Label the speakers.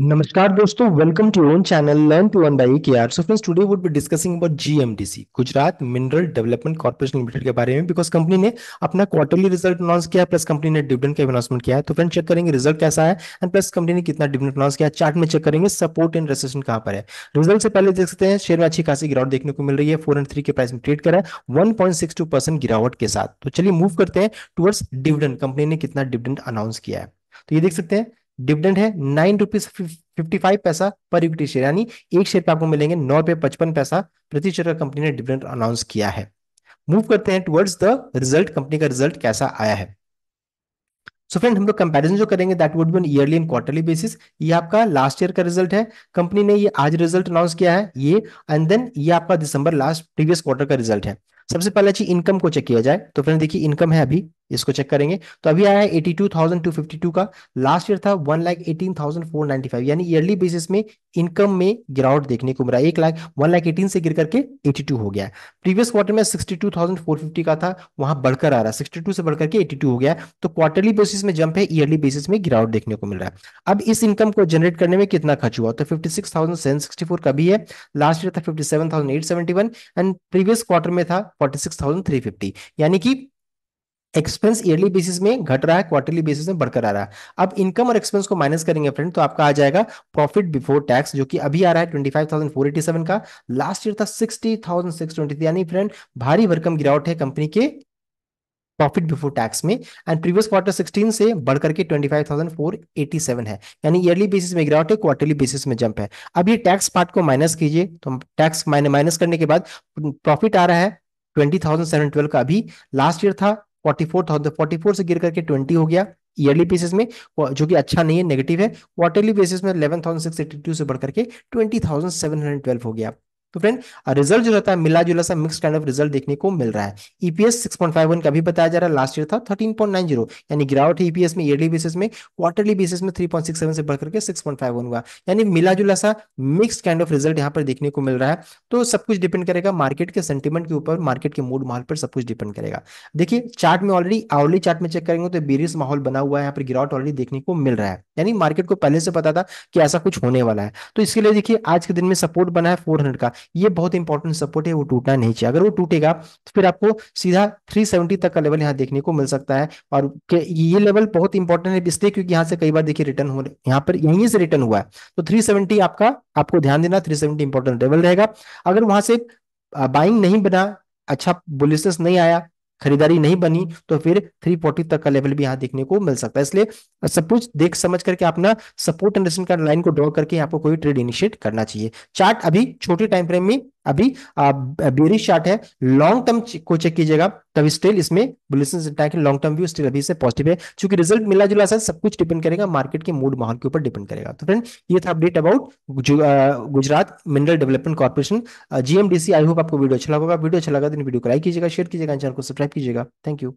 Speaker 1: नमस्कार दोस्तों welcome to own channel learn to buy K R so friends today would be discussing about GMDC Gujarat mineral development corporation limited के बारे में because company ने अपना quarterly result announce किया plus company ने dividend का अनाउंसमेंट किया है तो फ्रेंड चेक करेंगे रिजल्ट कैसा है एंड प्लस कंपनी ने कितना डिविडेंड अनाउंस किया चार्ट में चेक करेंगे सपोर्ट एंड रेसेशन कहां पर है रिजल्ट से पहले देख सकते हैं शेयर में अच्छी खासी गिरावट देखने को मिल रही है फोर एंड थ्री के प्राइस में ट्रेड करा one point six two percent गिरावट के साथ तो चलिए मूव करते हैं टुवर्ड्स डिविडेंड कंपनी ने कितना डिविडेंड अनाउंस किया है तो ये देख सकते हैं डिविडेंड है नाइन रुपीज फिफ्टी फाइव पैसा पर इक्विटी शेयर यानी एक शेयर पे आपको मिलेंगे नौ रुपए पचपन पैसा प्रति शेयर का कंपनी ने डिविडेंड अनाउंस किया है मूव करते हैं टुवर्ड्स द रिजल्ट कंपनी का रिजल्ट कैसा आया है सो so फ्रेंड हम लोग कंपैरिजन जो करेंगे that would be on yearly and quarterly basis ये आपका लास्ट ईयर का रिजल्ट है कंपनी ने ये आज रिजल्ट अनाउंस किया है ये एंड देन ये आपका दिसंबर लास्ट प्रीवियस क्वार्टर का रिजल्ट है सबसे पहले चाहिए इनकम को चेक किया जाए तो फ्रेंड देखिए इनकम है अभी इसको चेक करेंगे तो अभी आया है eighty two thousand two fifty two का लास्ट ईयर था one lakh eighteen thousand four ninety five यानी ईयरली बेसिस में इनकम में गिरावट देखने को मिला एक लाख वन लाख एटीन से गिर करके एटी टू हो गया प्रीवियस क्वार्टर में sixty two thousand four fifty का था वहां बढ़कर आ रहा है सिक्सटी टू से बढ़कर के एटी टू हो गया तो क्वार्टरली बेसिस में जंप है ईयरली बेसिस में गिरावट देखने को मिल रहा है अब इस इनकम को जनरेट करने में कितना खर्च हुआ तो fifty six thousand seven sixty four का भी है लास्ट ईयर था fifty seven thousand eight seventy one and previous quarter में था 46,350 यानी कि एक्सपेंस ईयरली बेसिस में घट रहा है क्वार्टरली बेसिस में बढ़कर आ रहा है अब इनकम और एक्सपेंस को माइनस करेंगे फ्रेंड तो आपका आ जाएगा प्रॉफिट बिफोर टैक्स जो कि अभी आ रहा है twenty five thousand four eighty seven का लास्ट ईयर था सिक्सटी थाउजेंड सिक्स ट्वेंटी यानी फ्रेंड भारी भरकम गिरावट है कंपनी के प्रॉफिट बिफोर टैक्स में एंड प्रीवियस क्वार्टर 16 से बढ़ करके 25,487 है यानी ईयरली बेसिस में गिरावट है क्वार्टरली बेसिस में जंप है अब ये टैक्स पार्ट को माइनस कीजिए तो टैक्स माइनस करने के बाद प्रॉफिट आ रहा है ट्वेंटी थाउजेंड सेवन ट्वेल्व का अभी लास्ट ईयर था forty four thousand forty four से गिर करके ट्वेंटी हो गया ईयरली बेसिस में जो कि अच्छा नहीं है नेगेटिव है क्वार्टरली बेसिस में eleven thousand six eighty two से बढ़कर करके twenty thousand seven hundred twelve हो गया तो फ्रेंड रिजल्ट जो रहता है मिला जुला सा मिक्स काइंड ऑफ रिजल्ट देखने को मिल रहा है ईपीएस e 6.51 का भी बताया जा रहा है लास्ट ईयर था 13.90 यानी गिरावट है ईपीएस e में ईयरली बेसिस में क्वार्टरली बेसिस में 3.67 से बढ़कर के 6.51 हुआ यानी मिला जुला सा मिक्स काइंड ऑफ रिजल्ट यहाँ पर देखने को मिल रहा है तो सब कुछ डिपेंड करेगा मार्केट के सेंटिमेंट के ऊपर मार्केट के मूड माहौल पर सब कुछ डिपेंड करेगा देखिए चार्ट में ऑलरेडी आवली चार्ट में चेक करेंगे तो बेरिस माहौल बना हुआ है यहाँ पर गिरावट ऑलरेडी देखने को मिल रहा है यानी मार्केट को पहले से पता था कि ऐसा कुछ होने वाला है तो इसके लिए देखिए आज के दिन में सपोर्ट बना है फोर का ये बहुत इंपॉर्टेंट सपोर्ट है वो टूटना नहीं चाहिए अगर वो टूटेगा तो फिर आपको सीधा 370 तक का लेवल यहाँ देखने को मिल सकता है और ये लेवल बहुत इंपॉर्टेंट है इसलिए क्योंकि यहाँ से कई बार देखिए रिटर्न हो यहाँ पर यहीं से रिटर्न हुआ है तो थ्री आपका आपको ध्यान देना थ्री सेवेंटी इंपॉर्टेंट लेवल रहेगा अगर वहां से बाइंग नहीं बना अच्छा बुलिसनेस नहीं आया खरीदारी नहीं बनी तो फिर 340 तक का लेवल भी यहाँ देखने को मिल सकता है इसलिए सब कुछ देख समझ करके अपना सपोर्ट एंड रेजिस्टेंस का लाइन को ड्रॉ करके आपको कोई ट्रेड इनिशिएट करना चाहिए चार्ट अभी छोटे टाइम फ्रेम में अभी बेरी शार्ट है लॉन्ग टर्म को चेक कीजिएगा तब स्टिल इसमें bullishness intact long term view still अभी से पॉजिटिव है क्योंकि रिजल्ट मिला जुला सर सब कुछ डिपेंड करेगा मार्केट के मूड माहौल के ऊपर डिपेंड करेगा तो फ्रेंड ये था update about Gujarat mineral development corporation GMDC I hope आपको वीडियो अच्छा लगा वीडियो अच्छा लगा तो वीडियो को लाइक कीजिएगा शेयर कीजिएगा चैनल को सब्सक्राइब कीजिएगा थैंक यू